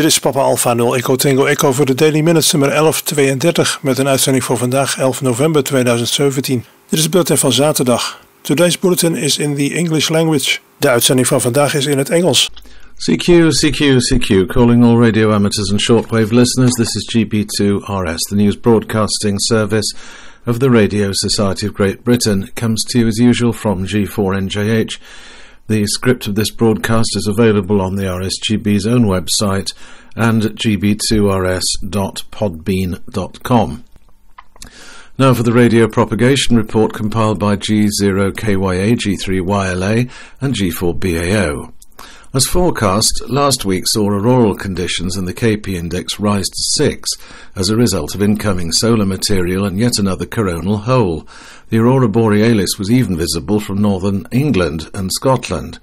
Dit is Papa Alpha 0 Echo Tango Echo voor de Daily Minutes nummer 1132 met een uitzending voor vandaag 11 november 2017. Dit is het bulletin van zaterdag. Today's bulletin is in the English language. De uitzending van vandaag is in het Engels. CQ, CQ, CQ, calling all radio amateurs and shortwave listeners. This is GB2RS, the news broadcasting service of the Radio Society of Great Britain. comes to you as usual from G4NJH. The script of this broadcast is available on the RSGB's own website and at gb2rs.podbean.com. Now for the radio propagation report compiled by G0KYA, G3YLA, and G4BAO. As forecast, last week saw auroral conditions and the KP index rise to 6 as a result of incoming solar material and yet another coronal hole. The aurora borealis was even visible from northern England and Scotland.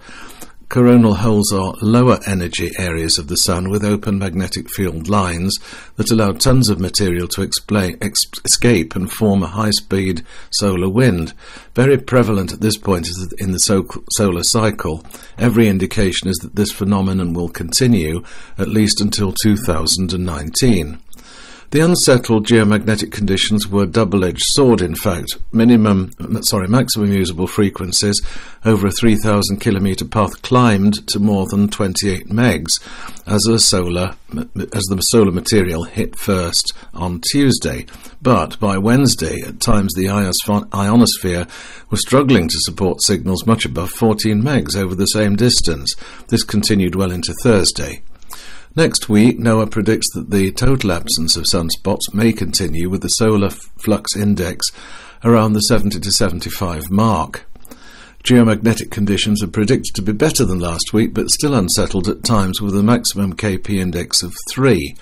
Coronal holes are lower energy areas of the Sun with open magnetic field lines that allow tons of material to ex- escape and form a high speed solar wind. Very prevalent at this point in the so- solar cycle. Every indication is that this phenomenon will continue at least until 2019. The unsettled geomagnetic conditions were double-edged sword in fact. Minimum, sorry, maximum usable frequencies over a 3000 kilometer path climbed to more than 28 megs as a solar as the solar material hit first on Tuesday. But by Wednesday, at times the ionosphere was struggling to support signals much above 14 megs over the same distance. This continued well into Thursday. Next week, NOAA predicts that the total absence of sunspots may continue with the solar flux index around the 70 to 75 mark. Geomagnetic conditions are predicted to be better than last week, but still unsettled at times with a maximum Kp index of 3,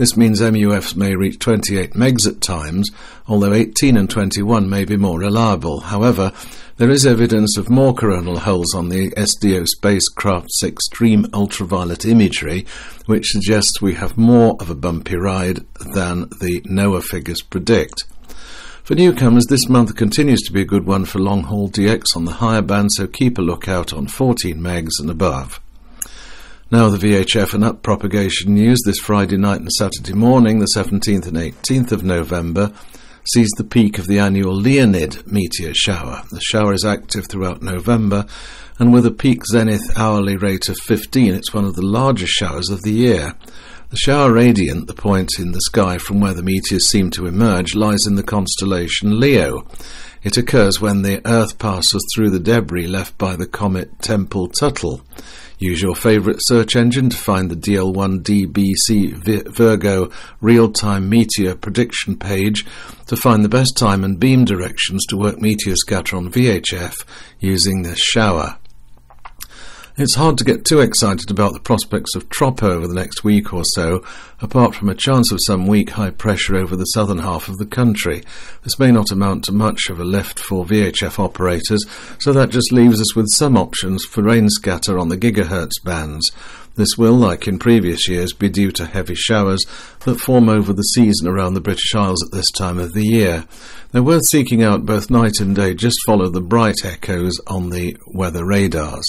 this means MUFs may reach 28 megs at times, although 18 and 21 may be more reliable. However, there is evidence of more coronal holes on the SDO spacecraft's extreme ultraviolet imagery, which suggests we have more of a bumpy ride than the NOAA figures predict. For newcomers, this month continues to be a good one for long haul DX on the higher band, so keep a lookout on 14 megs and above. Now the VHF and up propagation news this Friday night and Saturday morning, the 17th and 18th of November, sees the peak of the annual Leonid meteor shower. The shower is active throughout November and with a peak zenith hourly rate of 15, it's one of the largest showers of the year. The shower radiant, the point in the sky from where the meteors seem to emerge, lies in the constellation Leo. It occurs when the Earth passes through the debris left by the comet Temple Tuttle. Use your favorite search engine to find the DL1DBC Virgo real-time meteor prediction page to find the best time and beam directions to work meteor scatter on VHF using this shower. It's hard to get too excited about the prospects of Trop over the next week or so, apart from a chance of some weak high pressure over the southern half of the country. This may not amount to much of a lift for VHF operators, so that just leaves us with some options for rain scatter on the gigahertz bands. This will, like in previous years, be due to heavy showers that form over the season around the British Isles at this time of the year. They're worth seeking out both night and day. Just follow the bright echoes on the weather radars.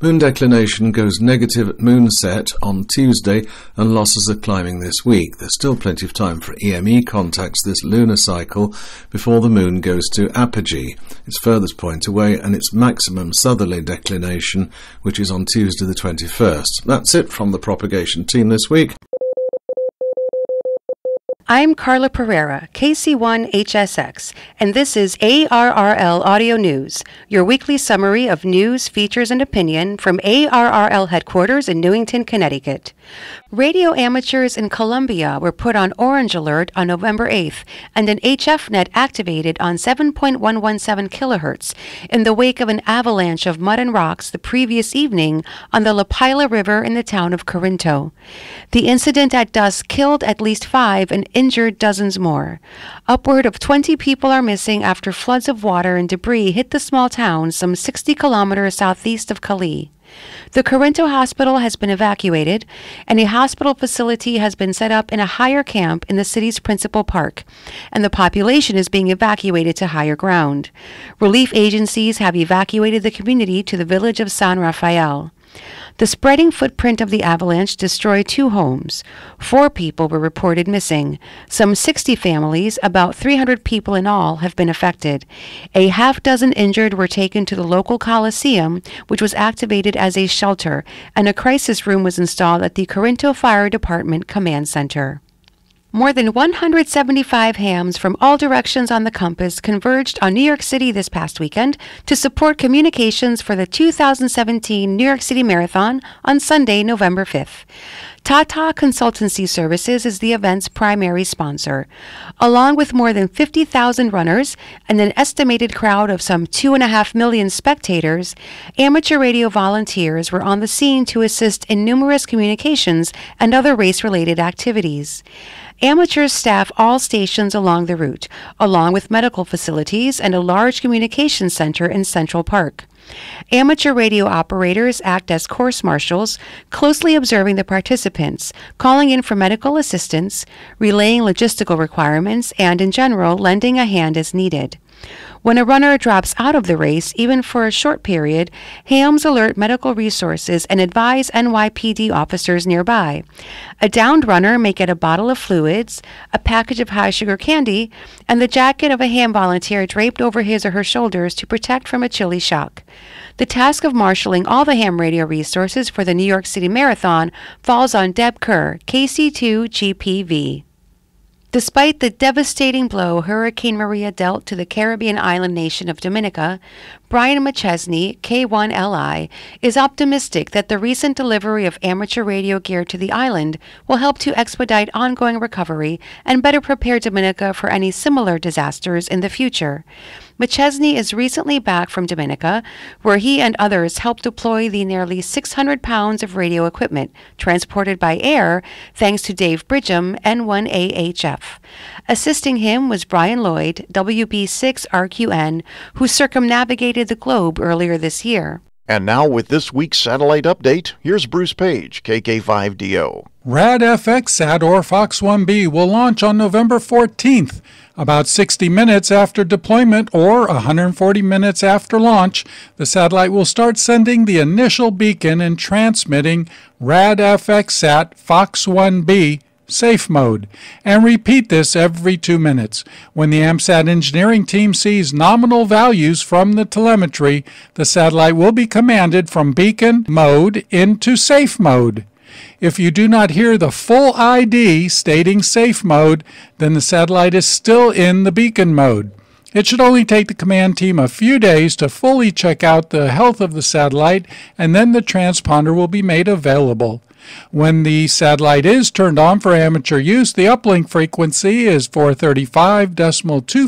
Moon declination goes negative at moonset on Tuesday and losses are climbing this week. There's still plenty of time for EME contacts this lunar cycle before the moon goes to apogee, its furthest point away, and its maximum southerly declination, which is on Tuesday the 21st. That's it from the propagation team this week. I'm Carla Pereira, KC1HSX, and this is ARRL Audio News, your weekly summary of news, features, and opinion from ARRL headquarters in Newington, Connecticut. Radio amateurs in Colombia were put on orange alert on November 8th and an HF net activated on 7.117 kilohertz in the wake of an avalanche of mud and rocks the previous evening on the La River in the town of Corinto. The incident at dusk killed at least five and injured dozens more. Upward of 20 people are missing after floods of water and debris hit the small town some 60 kilometers southeast of Cali. The Corinto Hospital has been evacuated, and a hospital facility has been set up in a higher camp in the city's principal park, and the population is being evacuated to higher ground. Relief agencies have evacuated the community to the village of San Rafael. The spreading footprint of the avalanche destroyed two homes. Four people were reported missing. Some 60 families, about 300 people in all, have been affected. A half dozen injured were taken to the local coliseum, which was activated as a shelter, and a crisis room was installed at the Corinto Fire Department Command Center. More than 175 hams from all directions on the compass converged on New York City this past weekend to support communications for the 2017 New York City Marathon on Sunday, November 5th. Tata Consultancy Services is the event's primary sponsor. Along with more than 50,000 runners and an estimated crowd of some 2.5 million spectators, amateur radio volunteers were on the scene to assist in numerous communications and other race related activities. Amateurs staff all stations along the route, along with medical facilities and a large communication center in Central Park. Amateur radio operators act as course marshals, closely observing the participants, calling in for medical assistance, relaying logistical requirements, and in general, lending a hand as needed. When a runner drops out of the race, even for a short period, hams alert medical resources and advise NYPD officers nearby. A downed runner may get a bottle of fluids, a package of high sugar candy, and the jacket of a ham volunteer draped over his or her shoulders to protect from a chilly shock. The task of marshaling all the ham radio resources for the New York City Marathon falls on Deb Kerr, KC2GPV. Despite the devastating blow Hurricane Maria dealt to the Caribbean island nation of Dominica, Brian McChesney, K1LI, is optimistic that the recent delivery of amateur radio gear to the island will help to expedite ongoing recovery and better prepare Dominica for any similar disasters in the future. McChesney is recently back from Dominica, where he and others helped deploy the nearly 600 pounds of radio equipment transported by air thanks to Dave Bridgem, N1AHF. Assisting him was Brian Lloyd, WB6RQN, who circumnavigated the globe earlier this year. And now, with this week's satellite update, here's Bruce Page, KK5DO. RADFX SATOR Fox 1B will launch on November 14th, about 60 minutes after deployment or 140 minutes after launch. The satellite will start sending the initial beacon and transmitting FX SAT Fox 1B safe mode, and repeat this every two minutes. When the AMSAT engineering team sees nominal values from the telemetry, the satellite will be commanded from beacon mode into safe mode. If you do not hear the full ID stating safe mode, then the satellite is still in the beacon mode. It should only take the command team a few days to fully check out the health of the satellite, and then the transponder will be made available. When the satellite is turned on for amateur use, the uplink frequency is 435.250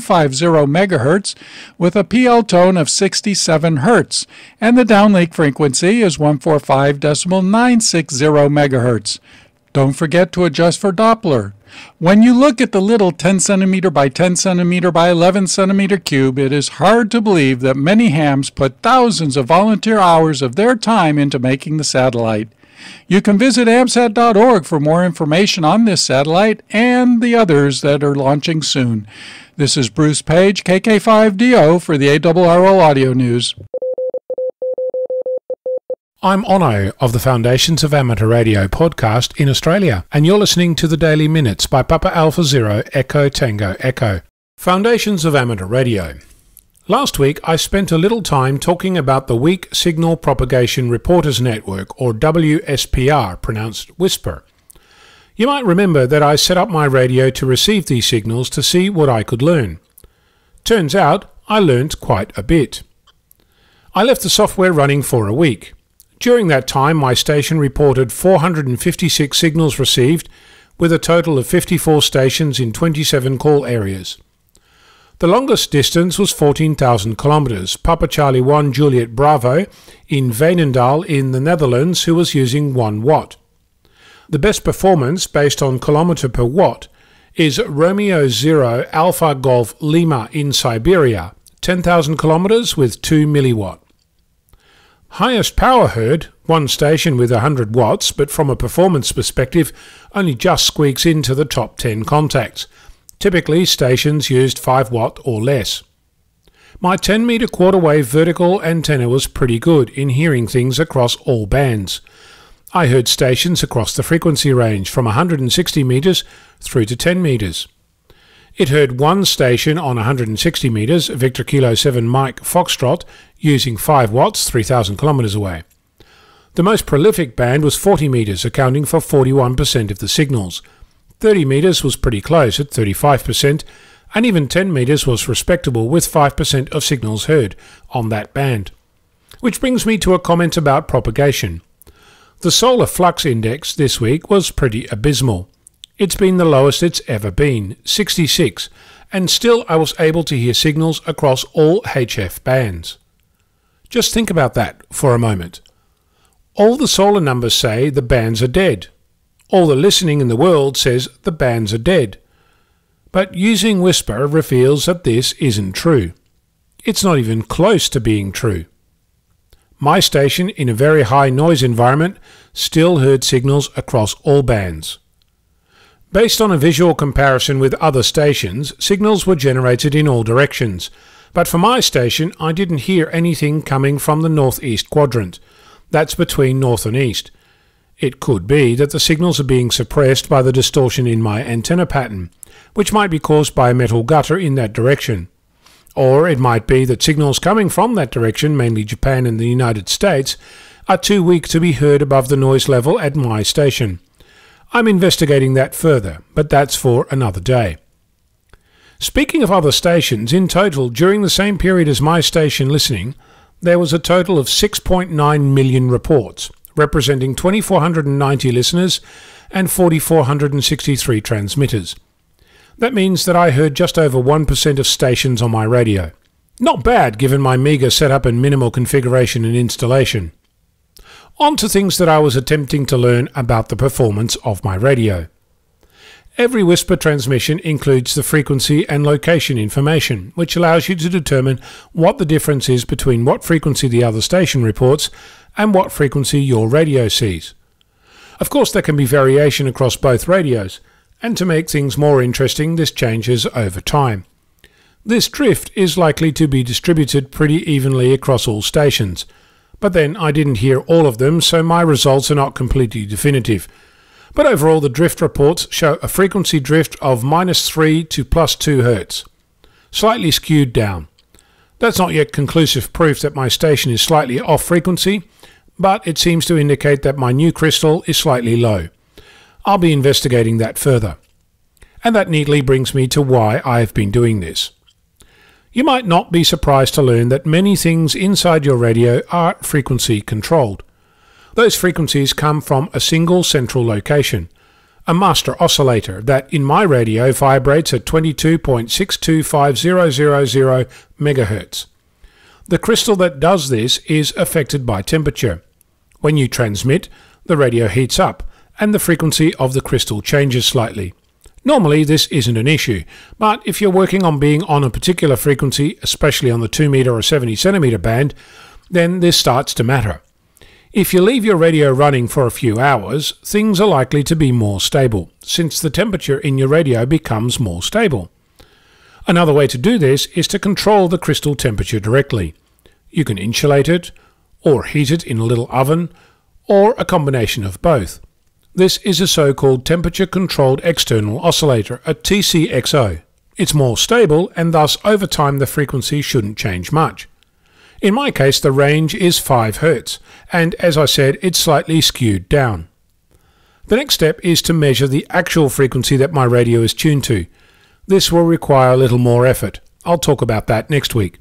MHz with a PL tone of 67 Hz, and the downlink frequency is 145.960 MHz. Don't forget to adjust for Doppler. When you look at the little 10 centimeter by 10 centimeter by 11 centimeter cube, it is hard to believe that many hams put thousands of volunteer hours of their time into making the satellite. You can visit absat.org for more information on this satellite and the others that are launching soon. This is Bruce Page, KK5DO, for the ARRL Audio News. I'm Ono of the Foundations of Amateur Radio podcast in Australia, and you're listening to the Daily Minutes by Papa Alpha Zero Echo Tango Echo. Foundations of Amateur Radio. Last week, I spent a little time talking about the Weak Signal Propagation Reporters Network, or WSPR, pronounced WHISPER. You might remember that I set up my radio to receive these signals to see what I could learn. Turns out, I learned quite a bit. I left the software running for a week. During that time, my station reported 456 signals received, with a total of 54 stations in 27 call areas. The longest distance was 14,000 kilometers. Papa Charlie 1 Juliet Bravo in Veenendaal in the Netherlands, who was using 1 watt. The best performance based on kilometer per watt is Romeo Zero Alpha Golf Lima in Siberia, 10,000 kilometers with 2 milliwatt. Highest power heard, one station with 100 watts, but from a performance perspective, only just squeaks into the top 10 contacts. Typically, stations used 5 watt or less. My 10 meter quarter wave vertical antenna was pretty good in hearing things across all bands. I heard stations across the frequency range from 160 meters through to 10 meters. It heard one station on 160 meters, Victor Kilo 7 Mike Foxtrot, using 5 watts 3000 kilometers away. The most prolific band was 40 meters, accounting for 41% of the signals. 30 metres was pretty close at 35%, and even 10 metres was respectable with 5% of signals heard on that band. Which brings me to a comment about propagation. The solar flux index this week was pretty abysmal. It's been the lowest it's ever been, 66, and still I was able to hear signals across all HF bands. Just think about that for a moment. All the solar numbers say the bands are dead, all the listening in the world says the bands are dead. But using Whisper reveals that this isn't true. It's not even close to being true. My station, in a very high noise environment, still heard signals across all bands. Based on a visual comparison with other stations, signals were generated in all directions. But for my station, I didn't hear anything coming from the northeast quadrant. That's between north and east. It could be that the signals are being suppressed by the distortion in my antenna pattern, which might be caused by a metal gutter in that direction. Or it might be that signals coming from that direction, mainly Japan and the United States, are too weak to be heard above the noise level at my station. I'm investigating that further, but that's for another day. Speaking of other stations, in total, during the same period as my station listening, there was a total of 6.9 million reports, representing 2,490 listeners and 4,463 transmitters. That means that I heard just over 1% of stations on my radio. Not bad given my meagre setup and minimal configuration and installation. On to things that I was attempting to learn about the performance of my radio. Every whisper transmission includes the frequency and location information, which allows you to determine what the difference is between what frequency the other station reports and what frequency your radio sees. Of course, there can be variation across both radios, and to make things more interesting, this changes over time. This drift is likely to be distributed pretty evenly across all stations, but then I didn't hear all of them, so my results are not completely definitive. But overall, the drift reports show a frequency drift of minus 3 to plus 2 Hz, slightly skewed down. That's not yet conclusive proof that my station is slightly off frequency, but it seems to indicate that my new crystal is slightly low. I'll be investigating that further. And that neatly brings me to why I have been doing this. You might not be surprised to learn that many things inside your radio are frequency controlled. Those frequencies come from a single central location, a master oscillator that in my radio vibrates at 22.625000 MHz. The crystal that does this is affected by temperature. When you transmit, the radio heats up and the frequency of the crystal changes slightly. Normally this isn't an issue, but if you're working on being on a particular frequency, especially on the 2 meter or 70 centimeter band, then this starts to matter. If you leave your radio running for a few hours, things are likely to be more stable, since the temperature in your radio becomes more stable. Another way to do this is to control the crystal temperature directly. You can insulate it, or heat it in a little oven, or a combination of both. This is a so-called temperature controlled external oscillator, a TCXO. It's more stable and thus over time the frequency shouldn't change much. In my case, the range is 5 Hz, and as I said, it's slightly skewed down. The next step is to measure the actual frequency that my radio is tuned to. This will require a little more effort. I'll talk about that next week.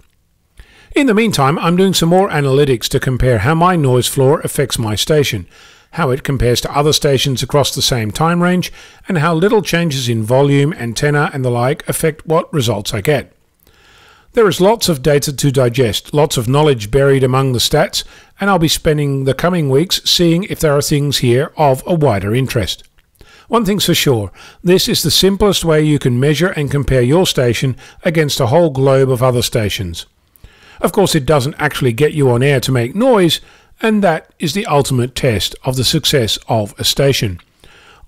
In the meantime, I'm doing some more analytics to compare how my noise floor affects my station, how it compares to other stations across the same time range, and how little changes in volume, antenna, and the like affect what results I get. There is lots of data to digest, lots of knowledge buried among the stats, and I'll be spending the coming weeks seeing if there are things here of a wider interest. One thing's for sure, this is the simplest way you can measure and compare your station against a whole globe of other stations. Of course, it doesn't actually get you on air to make noise, and that is the ultimate test of the success of a station.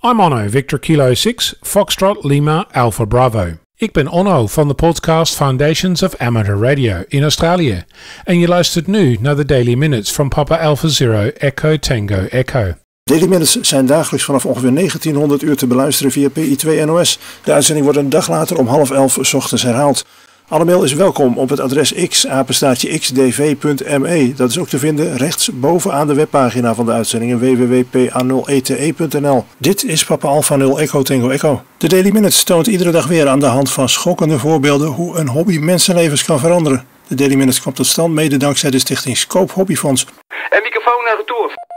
I'm Ono, Victor Kilo 6, Foxtrot Lima Alpha Bravo. Ik ben Onno van de podcast Foundations of Amateur Radio in Australië en je luistert nu naar de Daily Minutes van Papa Alpha Zero Echo Tango Echo. Daily Minutes zijn dagelijks vanaf ongeveer 1900 uur te beluisteren via PI2 NOS. De uitzending wordt een dag later om half elf ochtends herhaald. Alle is welkom op het adres x-xdv.me. Dat is ook te vinden rechts bovenaan de webpagina van de uitzendingen www.pa0ete.nl. E e Dit is Papa Alpha 0 Echo Tango Echo. De Daily Minutes toont iedere dag weer aan de hand van schokkende voorbeelden hoe een hobby mensenlevens kan veranderen. De Daily Minutes komt tot stand mede dankzij de stichting Scope Hobbyfonds. En microfoon naar retour. toer.